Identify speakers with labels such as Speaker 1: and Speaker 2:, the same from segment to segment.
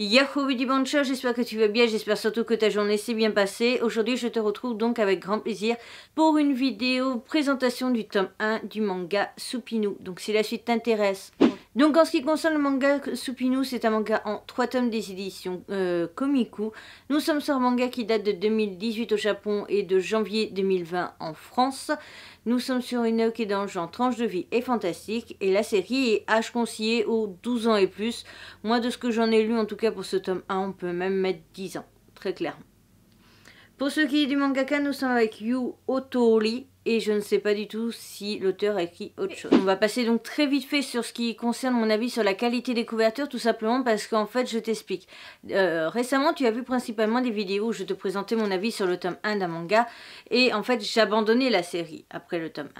Speaker 1: Yahoo Bancho, j'espère que tu vas bien, j'espère surtout que ta journée s'est bien passée. Aujourd'hui, je te retrouve donc avec grand plaisir pour une vidéo présentation du tome 1 du manga Soupinou. Donc si la suite t'intéresse, donc en ce qui concerne le manga Supinu, c'est un manga en 3 tomes des éditions euh, Komiku. Nous sommes sur un manga qui date de 2018 au Japon et de janvier 2020 en France. Nous sommes sur une œuvre qui est dans le genre tranche de vie et fantastique et la série est âge conseillé aux 12 ans et plus. Moi de ce que j'en ai lu en tout cas pour ce tome 1, on peut même mettre 10 ans, très clairement. Pour ce qui est du mangaka, nous sommes avec Yu Otori, et je ne sais pas du tout si l'auteur a écrit autre chose. On va passer donc très vite fait sur ce qui concerne mon avis sur la qualité des couvertures, tout simplement parce qu'en fait, je t'explique. Euh, récemment, tu as vu principalement des vidéos où je te présentais mon avis sur le tome 1 d'un manga, et en fait, j'abandonnais la série après le tome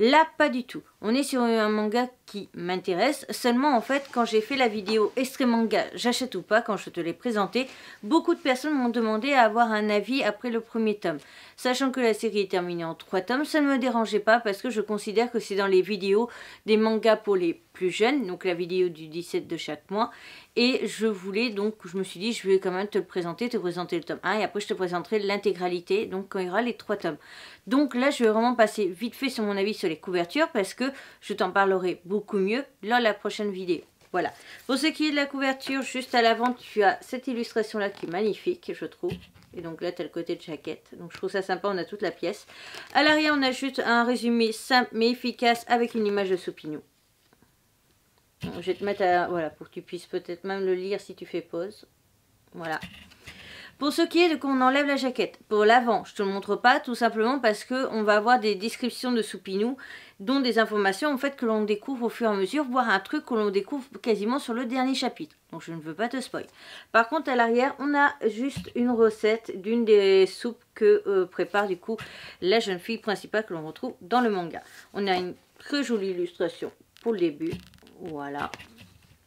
Speaker 1: 1. Là, pas du tout. On est sur un manga qui m'intéresse, seulement en fait quand j'ai fait la vidéo extrait manga j'achète ou pas, quand je te l'ai présenté, beaucoup de personnes m'ont demandé à avoir un avis après le premier tome. Sachant que la série est terminée en trois tomes, ça ne me dérangeait pas parce que je considère que c'est dans les vidéos des mangas pour les jeune, donc la vidéo du 17 de chaque mois. Et je voulais donc, je me suis dit, je vais quand même te le présenter, te présenter le tome 1 et après je te présenterai l'intégralité, donc quand il y aura les trois tomes. Donc là, je vais vraiment passer vite fait sur mon avis sur les couvertures parce que je t'en parlerai beaucoup mieux dans la prochaine vidéo. Voilà. Pour ce qui est de la couverture, juste à l'avant, tu as cette illustration-là qui est magnifique, je trouve. Et donc là, tu le côté de jaquette. Donc je trouve ça sympa, on a toute la pièce. À l'arrière, on a juste un résumé simple mais efficace avec une image de Soupignon. Je vais te mettre à, voilà, pour que tu puisses peut-être même le lire si tu fais pause. Voilà. Pour ce qui est de qu'on enlève la jaquette, pour l'avant, je te le montre pas tout simplement parce que on va avoir des descriptions de Soupinou, dont des informations en fait que l'on découvre au fur et à mesure, voire un truc que l'on découvre quasiment sur le dernier chapitre. Donc je ne veux pas te spoiler. Par contre à l'arrière, on a juste une recette d'une des soupes que euh, prépare du coup la jeune fille principale que l'on retrouve dans le manga. On a une très jolie illustration pour le début. Voilà.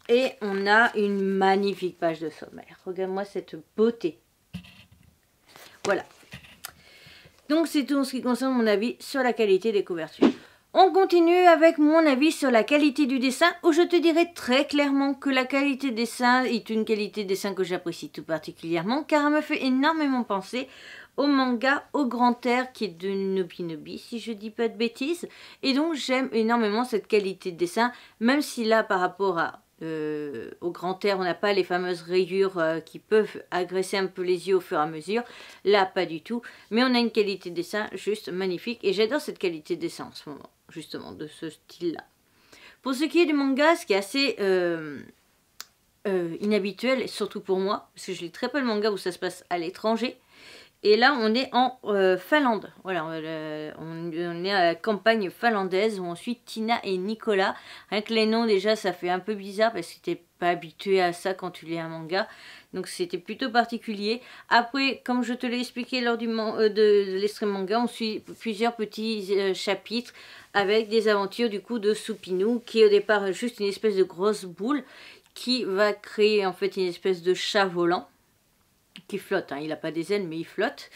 Speaker 1: Et on a une magnifique page de sommaire. Regarde-moi cette beauté. Voilà. Donc c'est tout en ce qui concerne mon avis sur la qualité des couvertures. On continue avec mon avis sur la qualité du dessin où je te dirai très clairement que la qualité des dessin est une qualité dessin que j'apprécie tout particulièrement car elle me fait énormément penser au manga Au Grand Air qui est de Nobinobi si je dis pas de bêtises. Et donc j'aime énormément cette qualité de dessin, même si là par rapport à euh, au grand air, on n'a pas les fameuses rayures euh, qui peuvent agresser un peu les yeux au fur et à mesure. Là, pas du tout. Mais on a une qualité de dessin juste magnifique. Et j'adore cette qualité de dessin en ce moment, justement, de ce style-là. Pour ce qui est du manga, ce qui est assez euh, inhabituel, surtout pour moi, parce que je lis très peu le manga où ça se passe à l'étranger, et là, on est en euh, Finlande. Voilà, euh, on, est à la campagne finlandaise où suit Tina et Nicolas. Rien que les noms, déjà, ça fait un peu bizarre parce que t'es pas habitué à ça quand tu lis un manga. Donc c'était plutôt particulier. Après, comme je te l'ai expliqué lors du euh, de, de l'extrême manga, on suit plusieurs petits chapitres avec des aventures du coup de Soupinou qui au départ juste une espèce de grosse boule qui va créer en fait une espèce de chat volant qui flotte, hein. il n'a pas des ailes mais il flotte.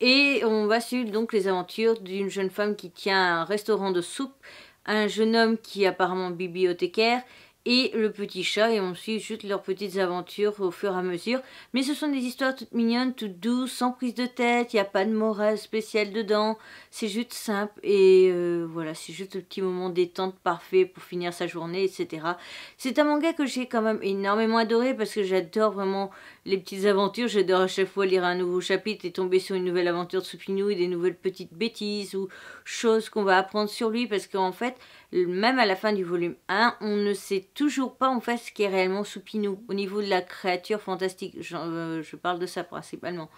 Speaker 1: Et on va suivre donc les aventures d'une jeune femme qui tient un restaurant de soupe, un jeune homme qui est apparemment bibliothécaire, et le petit chat et on suit juste leurs petites aventures au fur et à mesure. Mais ce sont des histoires toutes mignonnes, toutes douces, sans prise de tête, il n'y a pas de morale spéciale dedans, c'est juste simple et euh, voilà, c'est juste le petit moment détente parfait pour finir sa journée, etc. C'est un manga que j'ai quand même énormément adoré parce que j'adore vraiment les petites aventures, j'adore à chaque fois lire un nouveau chapitre et tomber sur une nouvelle aventure de Soupinou et des nouvelles petites bêtises ou choses qu'on va apprendre sur lui parce qu'en fait même à la fin du volume 1, on ne sait toujours pas en fait ce qui est réellement Soupinou au niveau de la créature fantastique. Euh, je parle de ça principalement.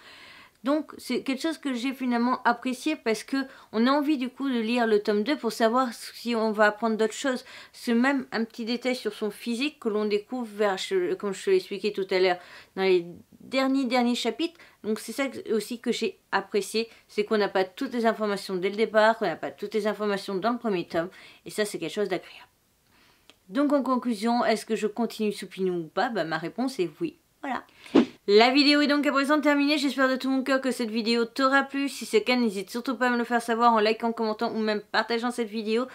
Speaker 1: Donc c'est quelque chose que j'ai finalement apprécié parce que on a envie du coup de lire le tome 2 pour savoir si on va apprendre d'autres choses. C'est même un petit détail sur son physique que l'on découvre vers, comme je l'ai expliqué tout à l'heure, dans les derniers derniers chapitres. Donc c'est ça aussi que j'ai apprécié, c'est qu'on n'a pas toutes les informations dès le départ, qu'on n'a pas toutes les informations dans le premier tome, et ça c'est quelque chose d'agréable. Donc en conclusion, est-ce que je continue Soupinou ou pas ben, Ma réponse est oui. Voilà. La vidéo est donc à présent terminée, j'espère de tout mon cœur que cette vidéo t'aura plu. Si c'est le cas, n'hésite surtout pas à me le faire savoir en likant, commentant ou même partageant cette vidéo.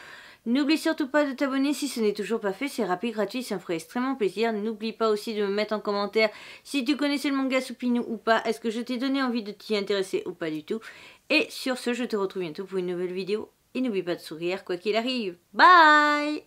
Speaker 1: N'oublie surtout pas de t'abonner si ce n'est toujours pas fait, c'est rapide, gratuit, ça me ferait extrêmement plaisir. N'oublie pas aussi de me mettre en commentaire si tu connaissais le manga Soupinou ou pas, est-ce que je t'ai donné envie de t'y intéresser ou pas du tout. Et sur ce, je te retrouve bientôt pour une nouvelle vidéo. Et n'oublie pas de sourire quoi qu'il arrive. Bye